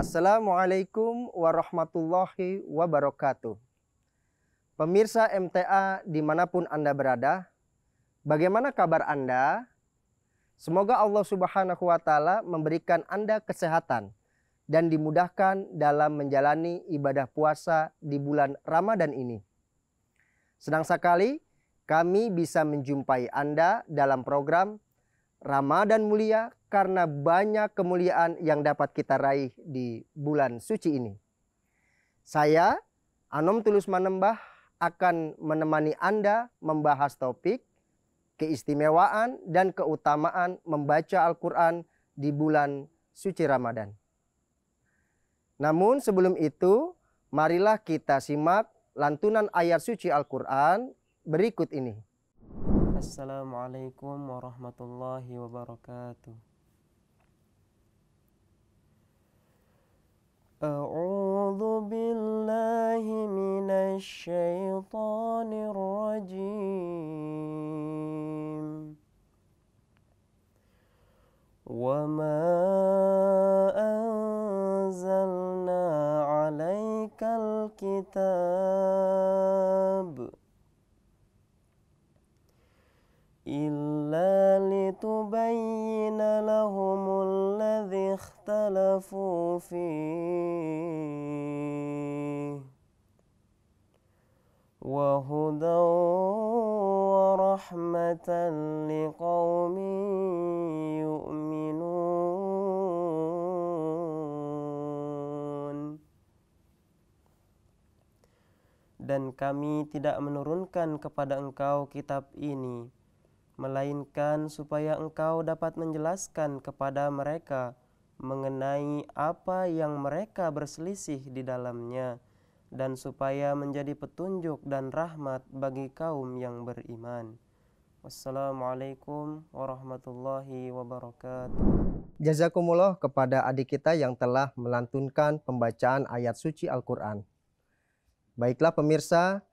Assalamualaikum warahmatullahi wabarakatuh. Pemirsa MTA dimanapun Anda berada, bagaimana kabar Anda? Semoga Allah subhanahu wa ta'ala memberikan Anda kesehatan dan dimudahkan dalam menjalani ibadah puasa di bulan Ramadan ini. Senang sekali kami bisa menjumpai Anda dalam program Ramadan Mulia karena banyak kemuliaan yang dapat kita raih di bulan suci ini. Saya, Anom Tulus Manembah, akan menemani Anda membahas topik keistimewaan dan keutamaan membaca Al-Quran di bulan suci Ramadan. Namun sebelum itu, marilah kita simak lantunan ayat suci Al-Quran berikut ini. Assalamualaikum warahmatullahi wabarakatuh. أعوذ بالله من الشيطان الرجيم وما أنزلنا عليك الكتاب إلا لتبين لهم اختلفوا فيه وهدى ورحمة لقوم يؤمنون Dan kami tidak menurunkan kepada engkau kitab ini, melainkan supaya engkau dapat menjelaskan kepada mereka mengenai apa yang mereka berselisih di dalamnya dan supaya menjadi petunjuk dan rahmat bagi kaum yang beriman. Wassalamualaikum warahmatullahi wabarakatuh. Jazakumullah kepada adik kita yang telah melantunkan pembacaan ayat suci Al-Quran. Baiklah pemirsa,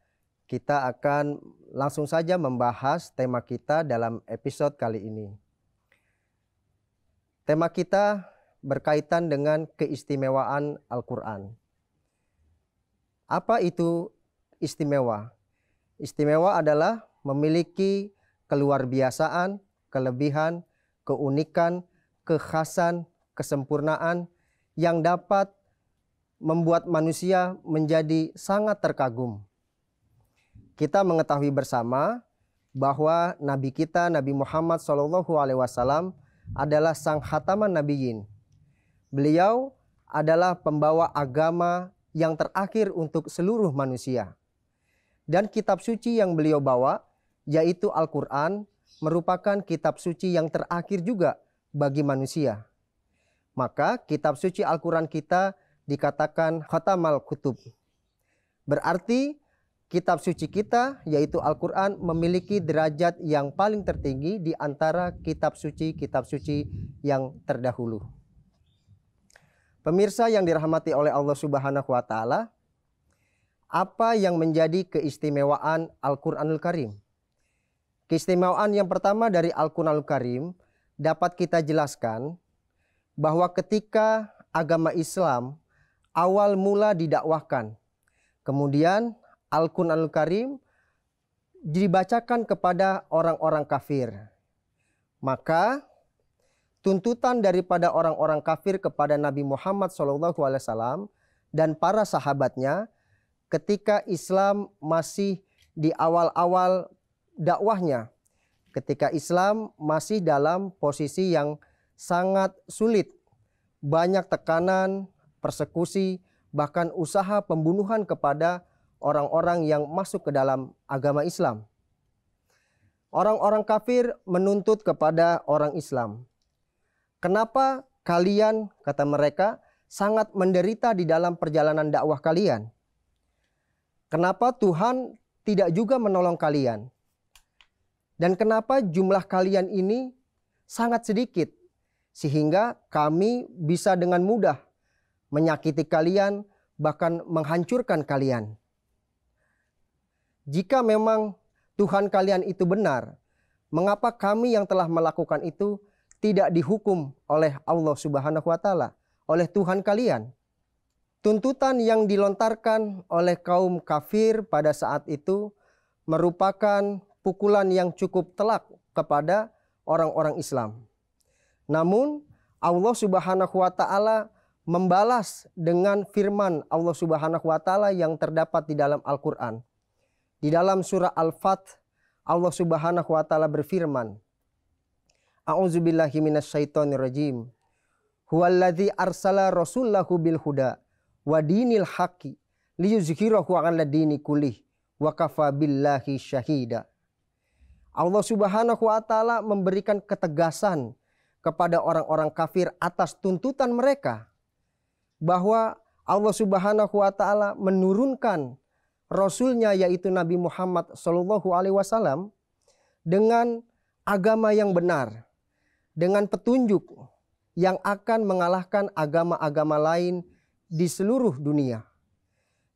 kita akan langsung saja membahas tema kita dalam episode kali ini. Tema kita berkaitan dengan keistimewaan Al-Quran. Apa itu istimewa? Istimewa adalah memiliki keluar biasaan, kelebihan, keunikan, kekhasan, kesempurnaan yang dapat membuat manusia menjadi sangat terkagum. Kita mengetahui bersama bahwa Nabi kita Nabi Muhammad SAW adalah sang khataman Yin. Beliau adalah pembawa agama yang terakhir untuk seluruh manusia. Dan kitab suci yang beliau bawa, yaitu Al-Quran, merupakan kitab suci yang terakhir juga bagi manusia. Maka kitab suci Al-Quran kita dikatakan khatamal kutub. Berarti kitab suci kita yaitu Al-Quran memiliki derajat yang paling tertinggi di antara kitab suci-kitab suci yang terdahulu. Pemirsa yang dirahmati oleh Allah Subhanahu wa taala, apa yang menjadi keistimewaan Al-Qur'anul Karim? Keistimewaan yang pertama dari Al-Qur'anul Karim dapat kita jelaskan bahwa ketika agama Islam awal mula didakwahkan, kemudian Al-Qur'anul Karim dibacakan kepada orang-orang kafir. Maka tuntutan daripada orang-orang kafir kepada Nabi Muhammad SAW dan para sahabatnya ketika Islam masih di awal-awal dakwahnya, ketika Islam masih dalam posisi yang sangat sulit, banyak tekanan, persekusi, bahkan usaha pembunuhan kepada orang-orang yang masuk ke dalam agama Islam. Orang-orang kafir menuntut kepada orang Islam Kenapa kalian, kata mereka, sangat menderita di dalam perjalanan dakwah kalian? Kenapa Tuhan tidak juga menolong kalian? Dan kenapa jumlah kalian ini sangat sedikit sehingga kami bisa dengan mudah menyakiti kalian bahkan menghancurkan kalian? Jika memang Tuhan kalian itu benar, mengapa kami yang telah melakukan itu tidak dihukum oleh Allah Subhanahu wa taala, oleh Tuhan kalian. Tuntutan yang dilontarkan oleh kaum kafir pada saat itu merupakan pukulan yang cukup telak kepada orang-orang Islam. Namun Allah Subhanahu wa taala membalas dengan firman Allah Subhanahu wa taala yang terdapat di dalam Al-Qur'an. Di dalam surah Al-Fat Allah Subhanahu wa taala berfirman, A'udzubillahi minasyaitonirrajim. Huwallazi arsala rasulahu bil huda wa dinil haqqi liyuzhirahu 'ala dini kullih wa kafa billahi syahida. Allah Subhanahu wa taala memberikan ketegasan kepada orang-orang kafir atas tuntutan mereka bahwa Allah Subhanahu wa taala menurunkan rasulnya yaitu Nabi Muhammad sallallahu alaihi wasallam dengan agama yang benar dengan petunjuk yang akan mengalahkan agama-agama lain di seluruh dunia.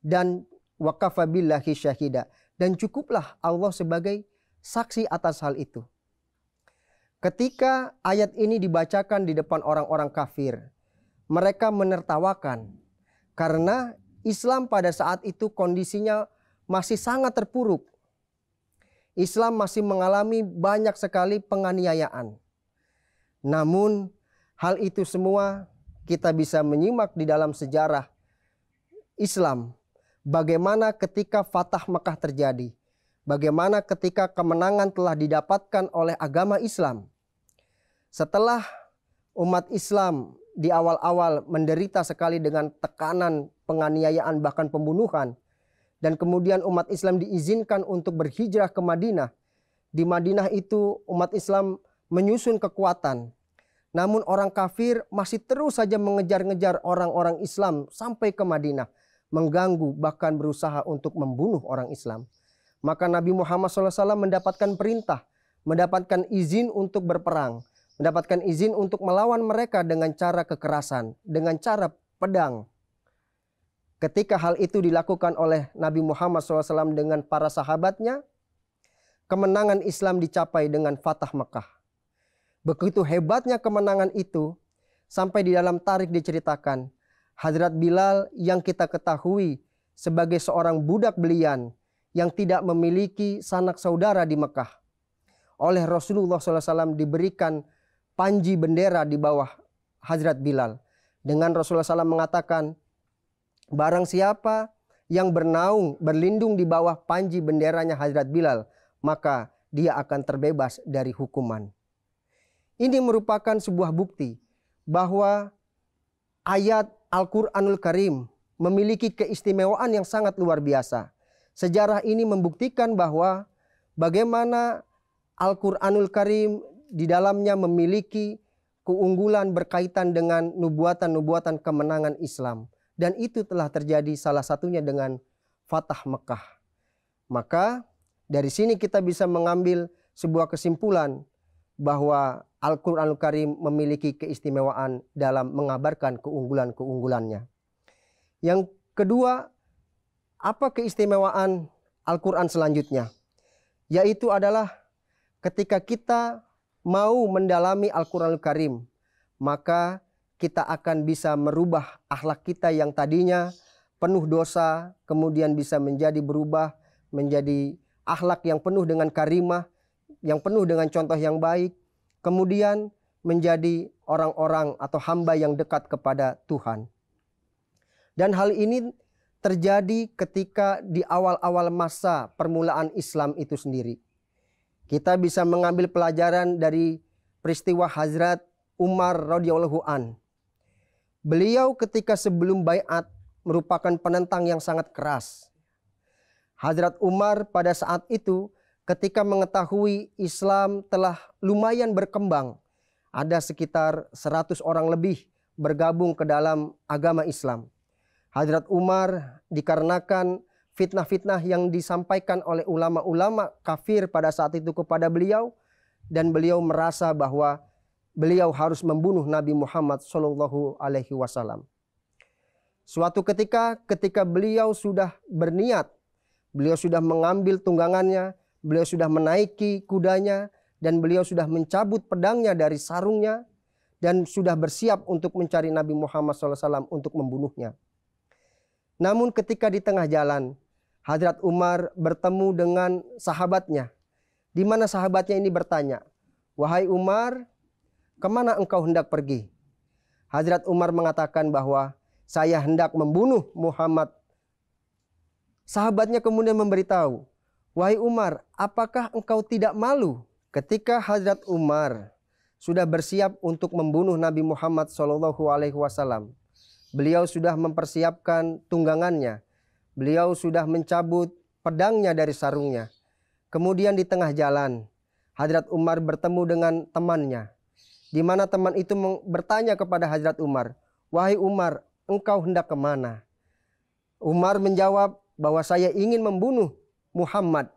Dan wakafabilahi syahida. Dan cukuplah Allah sebagai saksi atas hal itu. Ketika ayat ini dibacakan di depan orang-orang kafir, mereka menertawakan karena Islam pada saat itu kondisinya masih sangat terpuruk. Islam masih mengalami banyak sekali penganiayaan. Namun hal itu semua kita bisa menyimak di dalam sejarah Islam. Bagaimana ketika Fatah Mekah terjadi. Bagaimana ketika kemenangan telah didapatkan oleh agama Islam. Setelah umat Islam di awal-awal menderita sekali dengan tekanan penganiayaan bahkan pembunuhan dan kemudian umat Islam diizinkan untuk berhijrah ke Madinah. Di Madinah itu umat Islam menyusun kekuatan. Namun orang kafir masih terus saja mengejar-ngejar orang-orang Islam sampai ke Madinah, mengganggu bahkan berusaha untuk membunuh orang Islam. Maka Nabi Muhammad SAW mendapatkan perintah, mendapatkan izin untuk berperang, mendapatkan izin untuk melawan mereka dengan cara kekerasan, dengan cara pedang. Ketika hal itu dilakukan oleh Nabi Muhammad SAW dengan para sahabatnya, kemenangan Islam dicapai dengan Fatah Mekah Begitu hebatnya kemenangan itu, sampai di dalam tarik diceritakan, Hadrat Bilal yang kita ketahui sebagai seorang budak belian yang tidak memiliki sanak saudara di Mekah. Oleh Rasulullah SAW diberikan panji bendera di bawah Hadrat Bilal. Dengan Rasulullah SAW mengatakan, barang siapa yang bernaung, berlindung di bawah panji benderanya Hadrat Bilal, maka dia akan terbebas dari hukuman. Ini merupakan sebuah bukti bahwa ayat Al-Quranul Karim memiliki keistimewaan yang sangat luar biasa. Sejarah ini membuktikan bahwa bagaimana Al-Quranul Karim di dalamnya memiliki keunggulan berkaitan dengan nubuatan-nubuatan kemenangan Islam. Dan itu telah terjadi salah satunya dengan Fatah Mekah. Maka dari sini kita bisa mengambil sebuah kesimpulan bahwa al Qur'an Al Karim memiliki keistimewaan dalam mengabarkan keunggulan-keunggulannya. Yang kedua, apa keistimewaan Al-Quran selanjutnya? Yaitu adalah ketika kita mau mendalami al Qur'an Al Karim, maka kita akan bisa merubah akhlak kita yang tadinya penuh dosa, kemudian bisa menjadi berubah, menjadi akhlak yang penuh dengan karimah, yang penuh dengan contoh yang baik, kemudian menjadi orang-orang atau hamba yang dekat kepada Tuhan. Dan hal ini terjadi ketika di awal-awal masa permulaan Islam itu sendiri. Kita bisa mengambil pelajaran dari peristiwa Hazrat Umar radhiyallahu an. Beliau ketika sebelum bayat merupakan penentang yang sangat keras. Hazrat Umar pada saat itu ketika mengetahui Islam telah lumayan berkembang, ada sekitar 100 orang lebih bergabung ke dalam agama Islam. Hadrat Umar dikarenakan fitnah-fitnah yang disampaikan oleh ulama-ulama kafir pada saat itu kepada beliau dan beliau merasa bahwa beliau harus membunuh Nabi Muhammad SAW. Suatu ketika, ketika beliau sudah berniat, beliau sudah mengambil tunggangannya, beliau sudah menaiki kudanya dan beliau sudah mencabut pedangnya dari sarungnya dan sudah bersiap untuk mencari Nabi Muhammad SAW untuk membunuhnya. Namun ketika di tengah jalan, Hadrat Umar bertemu dengan sahabatnya, di mana sahabatnya ini bertanya, Wahai Umar, kemana engkau hendak pergi? Hadrat Umar mengatakan bahwa saya hendak membunuh Muhammad. Sahabatnya kemudian memberitahu, Wahai Umar, apakah engkau tidak malu ketika Hazrat Umar sudah bersiap untuk membunuh Nabi Muhammad Shallallahu Alaihi Wasallam? Beliau sudah mempersiapkan tunggangannya. Beliau sudah mencabut pedangnya dari sarungnya. Kemudian di tengah jalan, Hazrat Umar bertemu dengan temannya. Di mana teman itu bertanya kepada Hazrat Umar, "Wahai Umar, engkau hendak kemana?" Umar menjawab bahwa saya ingin membunuh Muhammad.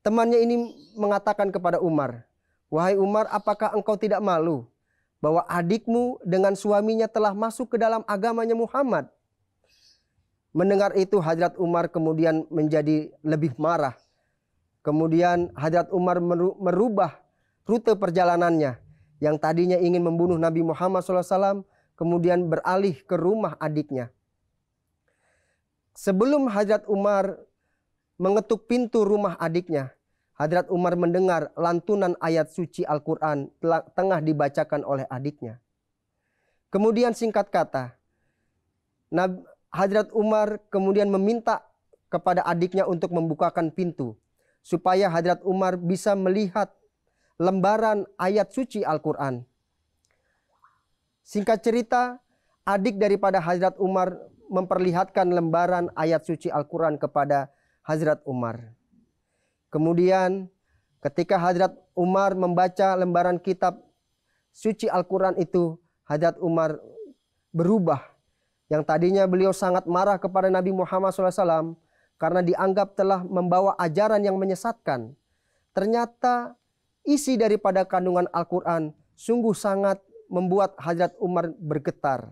Temannya ini mengatakan kepada Umar, "Wahai Umar, apakah engkau tidak malu bahwa adikmu dengan suaminya telah masuk ke dalam agamanya Muhammad?" Mendengar itu Hadrat Umar kemudian menjadi lebih marah. Kemudian Hadrat Umar merubah rute perjalanannya yang tadinya ingin membunuh Nabi Muhammad SAW kemudian beralih ke rumah adiknya. Sebelum Hadrat Umar mengetuk pintu rumah adiknya. Hadrat Umar mendengar lantunan ayat suci Al-Quran tengah dibacakan oleh adiknya. Kemudian singkat kata, Hadrat Umar kemudian meminta kepada adiknya untuk membukakan pintu supaya Hadrat Umar bisa melihat lembaran ayat suci Al-Quran. Singkat cerita, adik daripada Hadrat Umar memperlihatkan lembaran ayat suci Al-Quran kepada Hazrat Umar. Kemudian ketika Hazrat Umar membaca lembaran kitab suci Al-Quran itu, Hazrat Umar berubah. Yang tadinya beliau sangat marah kepada Nabi Muhammad SAW karena dianggap telah membawa ajaran yang menyesatkan. Ternyata isi daripada kandungan Al-Quran sungguh sangat membuat Hazrat Umar bergetar.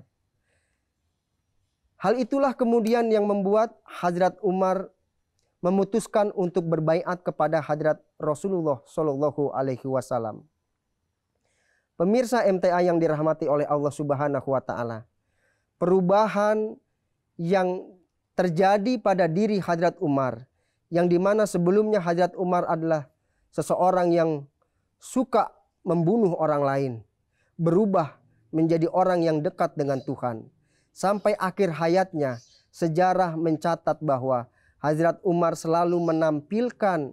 Hal itulah kemudian yang membuat Hazrat Umar memutuskan untuk berbaiat kepada hadrat Rasulullah Shallallahu alaihi wasallam. Pemirsa MTA yang dirahmati oleh Allah Subhanahu wa taala. Perubahan yang terjadi pada diri Hadrat Umar yang dimana sebelumnya Hadrat Umar adalah seseorang yang suka membunuh orang lain berubah menjadi orang yang dekat dengan Tuhan sampai akhir hayatnya sejarah mencatat bahwa Hazrat Umar selalu menampilkan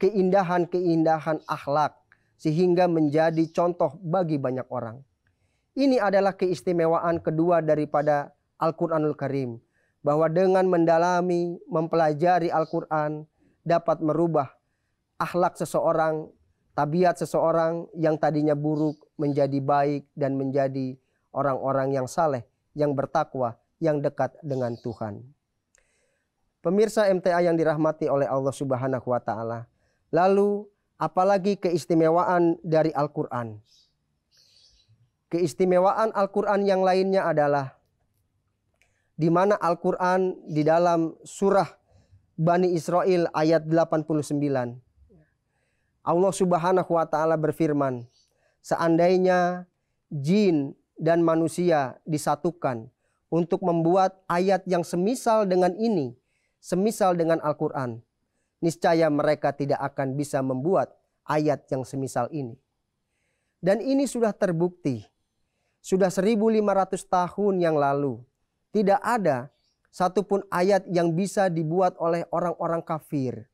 keindahan-keindahan akhlak sehingga menjadi contoh bagi banyak orang. Ini adalah keistimewaan kedua daripada Al-Qur'anul Karim bahwa dengan mendalami, mempelajari Al-Qur'an dapat merubah akhlak seseorang, tabiat seseorang yang tadinya buruk menjadi baik dan menjadi orang-orang yang saleh, yang bertakwa, yang dekat dengan Tuhan. Pemirsa MTA yang dirahmati oleh Allah Subhanahu wa taala. Lalu apalagi keistimewaan dari Al-Qur'an? Keistimewaan Al-Qur'an yang lainnya adalah di mana Al-Qur'an di dalam surah Bani Israel ayat 89. Allah Subhanahu wa taala berfirman, "Seandainya jin dan manusia disatukan untuk membuat ayat yang semisal dengan ini, semisal dengan Al-Quran, niscaya mereka tidak akan bisa membuat ayat yang semisal ini. Dan ini sudah terbukti, sudah 1500 tahun yang lalu, tidak ada satupun ayat yang bisa dibuat oleh orang-orang kafir.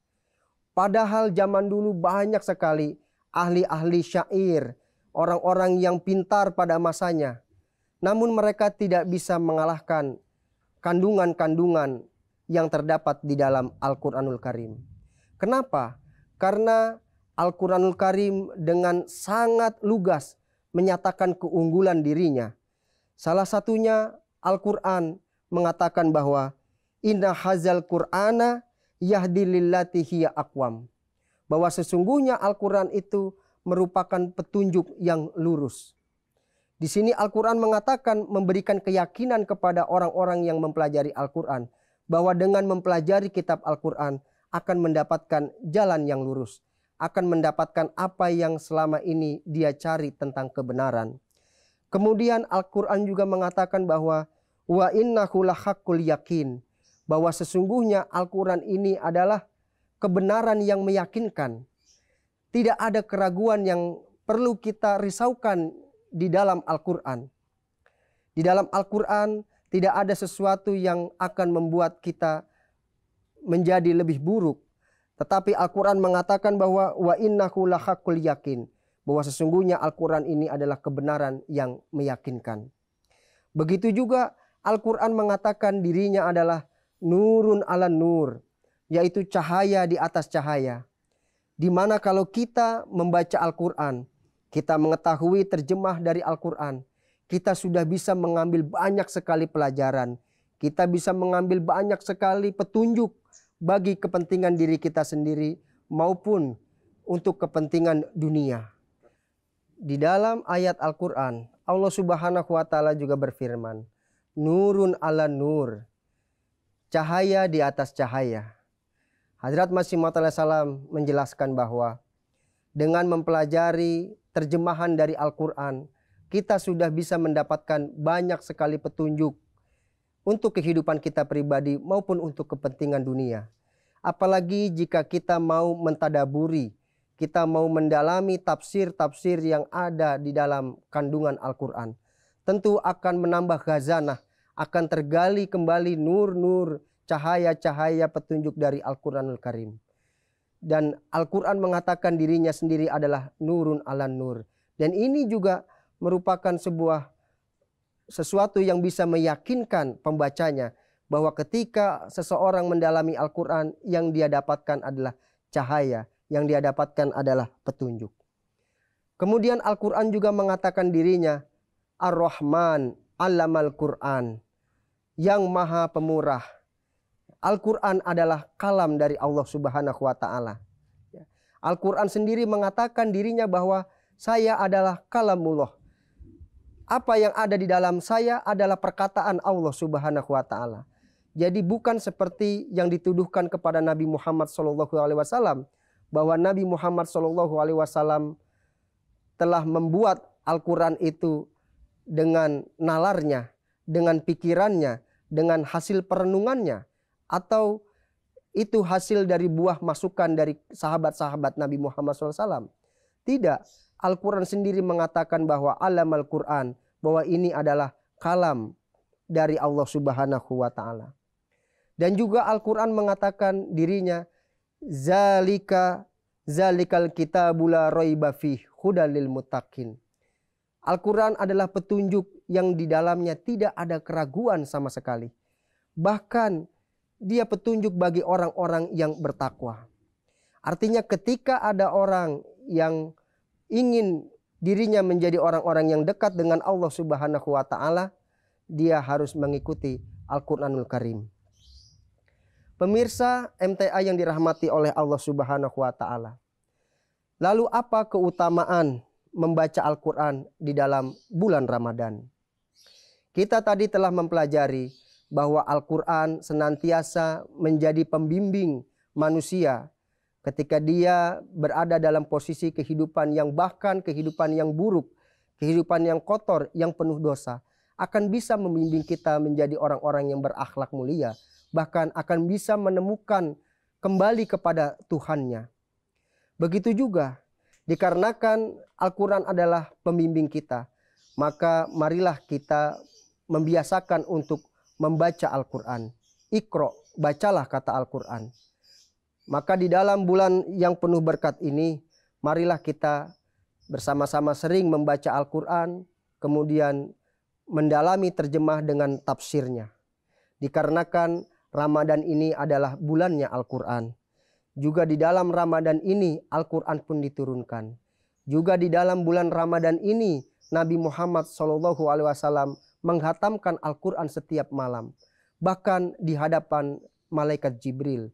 Padahal zaman dulu banyak sekali ahli-ahli syair, orang-orang yang pintar pada masanya. Namun mereka tidak bisa mengalahkan kandungan-kandungan yang terdapat di dalam Al-Quranul Karim. Kenapa? Karena Al-Quranul Karim dengan sangat lugas menyatakan keunggulan dirinya. Salah satunya Al-Quran mengatakan bahwa Inna hazal Qur'ana yahdi lillati hiya akwam. Bahwa sesungguhnya Al-Quran itu merupakan petunjuk yang lurus. Di sini Al-Quran mengatakan memberikan keyakinan kepada orang-orang yang mempelajari Al-Quran bahwa dengan mempelajari kitab Al-Quran akan mendapatkan jalan yang lurus, akan mendapatkan apa yang selama ini dia cari tentang kebenaran. Kemudian Al-Quran juga mengatakan bahwa wa innahu lahaqqul yakin bahwa sesungguhnya Al-Quran ini adalah kebenaran yang meyakinkan. Tidak ada keraguan yang perlu kita risaukan di dalam Al-Quran. Di dalam Al-Quran tidak ada sesuatu yang akan membuat kita menjadi lebih buruk. Tetapi Al-Quran mengatakan bahwa wa innahu lahakul yakin. Bahwa sesungguhnya Al-Quran ini adalah kebenaran yang meyakinkan. Begitu juga Al-Quran mengatakan dirinya adalah nurun ala nur. Yaitu cahaya di atas cahaya. Dimana kalau kita membaca Al-Quran, kita mengetahui terjemah dari Al-Quran, kita sudah bisa mengambil banyak sekali pelajaran. Kita bisa mengambil banyak sekali petunjuk bagi kepentingan diri kita sendiri maupun untuk kepentingan dunia. Di dalam ayat Al-Quran, Allah Subhanahu wa Ta'ala juga berfirman, "Nurun ala nur, cahaya di atas cahaya." Hadrat Masih Maud salam menjelaskan bahwa dengan mempelajari terjemahan dari Al-Quran, kita sudah bisa mendapatkan banyak sekali petunjuk untuk kehidupan kita pribadi maupun untuk kepentingan dunia. Apalagi jika kita mau mentadaburi, kita mau mendalami tafsir-tafsir yang ada di dalam kandungan Al-Quran. Tentu akan menambah khazanah, akan tergali kembali nur-nur, cahaya-cahaya petunjuk dari Al-Quranul Karim. Dan Al-Quran mengatakan dirinya sendiri adalah nurun ala nur. Dan ini juga merupakan sebuah sesuatu yang bisa meyakinkan pembacanya bahwa ketika seseorang mendalami Al-Quran yang dia dapatkan adalah cahaya, yang dia dapatkan adalah petunjuk. Kemudian Al-Quran juga mengatakan dirinya Ar-Rahman al Quran yang maha pemurah. Al-Quran adalah kalam dari Allah subhanahu wa ta'ala. Ya. Al-Quran sendiri mengatakan dirinya bahwa saya adalah kalamullah apa yang ada di dalam saya adalah perkataan Allah Subhanahu wa taala. Jadi bukan seperti yang dituduhkan kepada Nabi Muhammad saw alaihi wasallam bahwa Nabi Muhammad saw alaihi wasallam telah membuat Al-Qur'an itu dengan nalarnya, dengan pikirannya, dengan hasil perenungannya atau itu hasil dari buah masukan dari sahabat-sahabat Nabi Muhammad SAW. Tidak, Al-Quran sendiri mengatakan bahwa alam Al-Quran, bahwa ini adalah kalam dari Allah Subhanahu wa Ta'ala. Dan juga Al-Quran mengatakan dirinya, Zalika zalikal kitabula roiba fi hudalil mutakin. Al-Quran adalah petunjuk yang di dalamnya tidak ada keraguan sama sekali. Bahkan dia petunjuk bagi orang-orang yang bertakwa. Artinya ketika ada orang yang ingin dirinya menjadi orang-orang yang dekat dengan Allah Subhanahu wa taala, dia harus mengikuti Al-Qur'anul Karim. Pemirsa MTA yang dirahmati oleh Allah Subhanahu wa taala. Lalu apa keutamaan membaca Al-Qur'an di dalam bulan Ramadan? Kita tadi telah mempelajari bahwa Al-Qur'an senantiasa menjadi pembimbing manusia ketika dia berada dalam posisi kehidupan yang bahkan kehidupan yang buruk, kehidupan yang kotor, yang penuh dosa, akan bisa membimbing kita menjadi orang-orang yang berakhlak mulia, bahkan akan bisa menemukan kembali kepada Tuhannya. Begitu juga dikarenakan Al-Qur'an adalah pembimbing kita, maka marilah kita membiasakan untuk membaca Al-Qur'an. Ikro, bacalah kata Al-Qur'an. Maka di dalam bulan yang penuh berkat ini, marilah kita bersama-sama sering membaca Al-Quran, kemudian mendalami terjemah dengan tafsirnya. Dikarenakan Ramadan ini adalah bulannya Al-Quran. Juga di dalam Ramadan ini Al-Quran pun diturunkan. Juga di dalam bulan Ramadan ini Nabi Muhammad SAW menghatamkan Al-Quran setiap malam. Bahkan di hadapan malaikat Jibril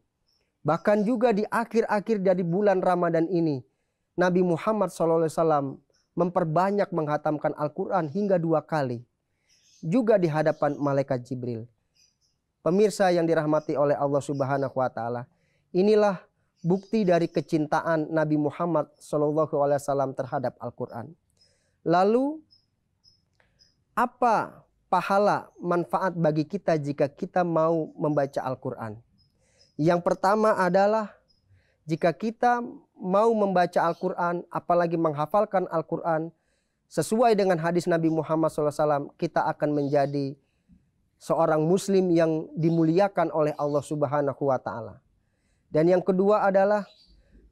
Bahkan juga di akhir-akhir dari bulan Ramadan ini, Nabi Muhammad SAW memperbanyak menghatamkan Al-Quran hingga dua kali. Juga di hadapan malaikat Jibril. Pemirsa yang dirahmati oleh Allah Subhanahu wa taala, inilah bukti dari kecintaan Nabi Muhammad SAW terhadap Al-Quran. Lalu apa pahala manfaat bagi kita jika kita mau membaca Al-Quran? Yang pertama adalah jika kita mau membaca Al-Quran, apalagi menghafalkan Al-Quran, sesuai dengan hadis Nabi Muhammad SAW, kita akan menjadi seorang muslim yang dimuliakan oleh Allah Subhanahu wa taala. Dan yang kedua adalah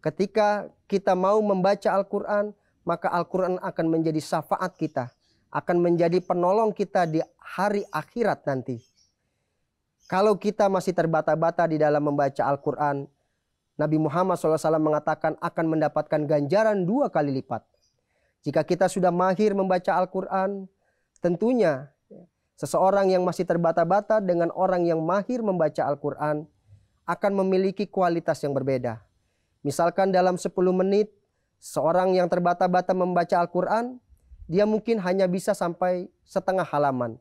ketika kita mau membaca Al-Qur'an, maka Al-Qur'an akan menjadi syafaat kita, akan menjadi penolong kita di hari akhirat nanti. Kalau kita masih terbata-bata di dalam membaca Al-Quran, Nabi Muhammad SAW mengatakan akan mendapatkan ganjaran dua kali lipat. Jika kita sudah mahir membaca Al-Quran, tentunya seseorang yang masih terbata-bata dengan orang yang mahir membaca Al-Quran akan memiliki kualitas yang berbeda. Misalkan dalam 10 menit, seorang yang terbata-bata membaca Al-Quran, dia mungkin hanya bisa sampai setengah halaman.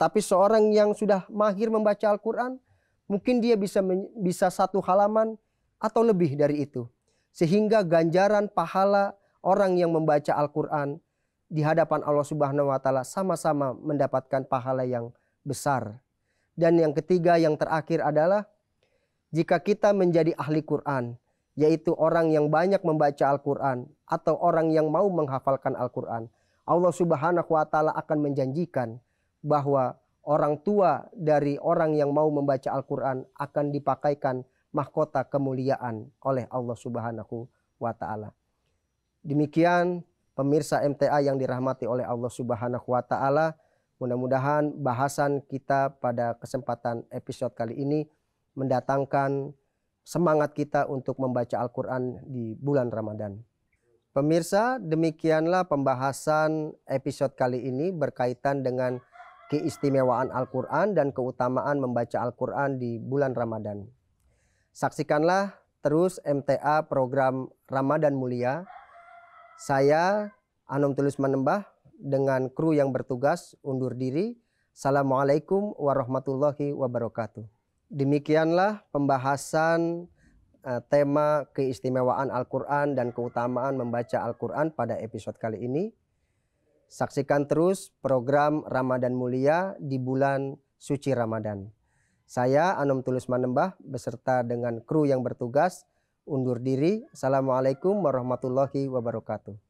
Tapi seorang yang sudah mahir membaca Al-Quran, mungkin dia bisa bisa satu halaman atau lebih dari itu. Sehingga ganjaran pahala orang yang membaca Al-Quran di hadapan Allah Subhanahu wa taala sama-sama mendapatkan pahala yang besar. Dan yang ketiga yang terakhir adalah jika kita menjadi ahli Quran, yaitu orang yang banyak membaca Al-Quran atau orang yang mau menghafalkan Al-Quran, Allah Subhanahu wa Ta'ala akan menjanjikan bahwa orang tua dari orang yang mau membaca Al-Quran akan dipakaikan mahkota kemuliaan oleh Allah Subhanahu wa Ta'ala. Demikian pemirsa MTA yang dirahmati oleh Allah Subhanahu wa Ta'ala. Mudah-mudahan bahasan kita pada kesempatan episode kali ini mendatangkan semangat kita untuk membaca Al-Quran di bulan Ramadan. Pemirsa, demikianlah pembahasan episode kali ini berkaitan dengan keistimewaan Al-Quran dan keutamaan membaca Al-Quran di bulan Ramadan. Saksikanlah terus MTA program Ramadan Mulia. Saya Anum Tulus Menembah dengan kru yang bertugas undur diri. Assalamualaikum warahmatullahi wabarakatuh. Demikianlah pembahasan eh, tema keistimewaan Al-Quran dan keutamaan membaca Al-Quran pada episode kali ini. Saksikan terus program Ramadan Mulia di bulan suci Ramadan. Saya Anom Tulus Manembah beserta dengan kru yang bertugas undur diri. Assalamualaikum warahmatullahi wabarakatuh.